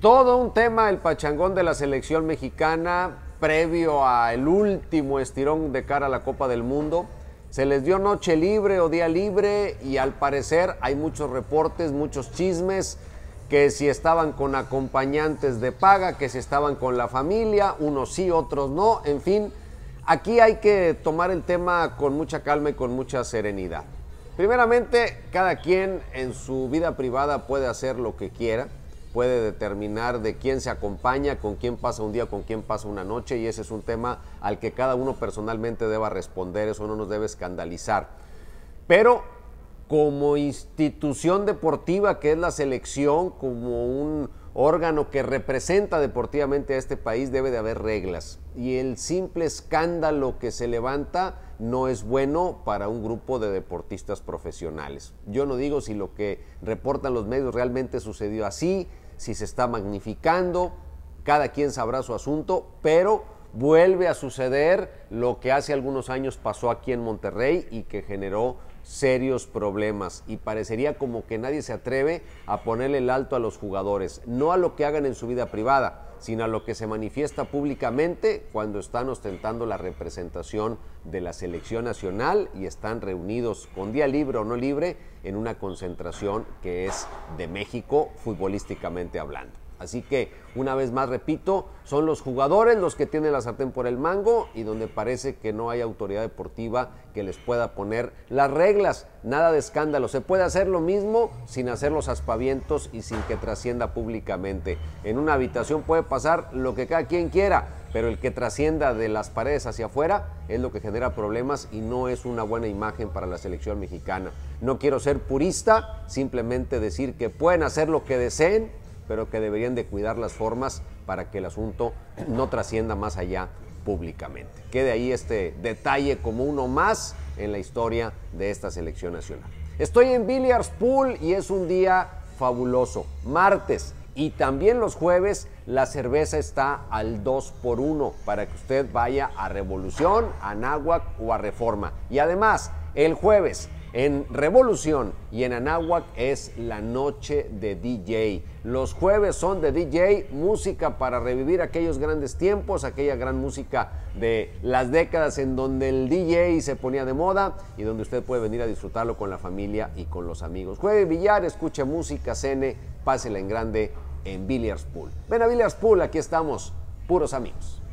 Todo un tema el pachangón de la selección mexicana previo al último estirón de cara a la Copa del Mundo. Se les dio noche libre o día libre y al parecer hay muchos reportes, muchos chismes, que si estaban con acompañantes de paga, que si estaban con la familia, unos sí, otros no, en fin, aquí hay que tomar el tema con mucha calma y con mucha serenidad. Primeramente, cada quien en su vida privada puede hacer lo que quiera, puede determinar de quién se acompaña, con quién pasa un día, con quién pasa una noche, y ese es un tema al que cada uno personalmente deba responder, eso no nos debe escandalizar. Pero como institución deportiva que es la selección, como un órgano que representa deportivamente a este país, debe de haber reglas. Y el simple escándalo que se levanta no es bueno para un grupo de deportistas profesionales. Yo no digo si lo que reportan los medios realmente sucedió así, si se está magnificando, cada quien sabrá su asunto, pero vuelve a suceder lo que hace algunos años pasó aquí en Monterrey y que generó serios problemas y parecería como que nadie se atreve a ponerle el alto a los jugadores, no a lo que hagan en su vida privada, sino a lo que se manifiesta públicamente cuando están ostentando la representación de la selección nacional y están reunidos con día libre o no libre en una concentración que es de México futbolísticamente hablando. Así que, una vez más, repito, son los jugadores los que tienen la sartén por el mango y donde parece que no hay autoridad deportiva que les pueda poner las reglas. Nada de escándalo. Se puede hacer lo mismo sin hacer los aspavientos y sin que trascienda públicamente. En una habitación puede pasar lo que cada quien quiera, pero el que trascienda de las paredes hacia afuera es lo que genera problemas y no es una buena imagen para la selección mexicana. No quiero ser purista, simplemente decir que pueden hacer lo que deseen pero que deberían de cuidar las formas para que el asunto no trascienda más allá públicamente. Quede ahí este detalle como uno más en la historia de esta selección nacional. Estoy en Billiards Pool y es un día fabuloso. Martes y también los jueves la cerveza está al 2 por 1 para que usted vaya a Revolución, a Náhuac o a Reforma. Y además, el jueves en Revolución y en Anahuac es la noche de DJ. Los jueves son de DJ, música para revivir aquellos grandes tiempos, aquella gran música de las décadas en donde el DJ se ponía de moda y donde usted puede venir a disfrutarlo con la familia y con los amigos. Jueves billar, escuche música, cene, pásela en grande en Billiards Pool. Ven a Billiards Pool, aquí estamos, puros amigos.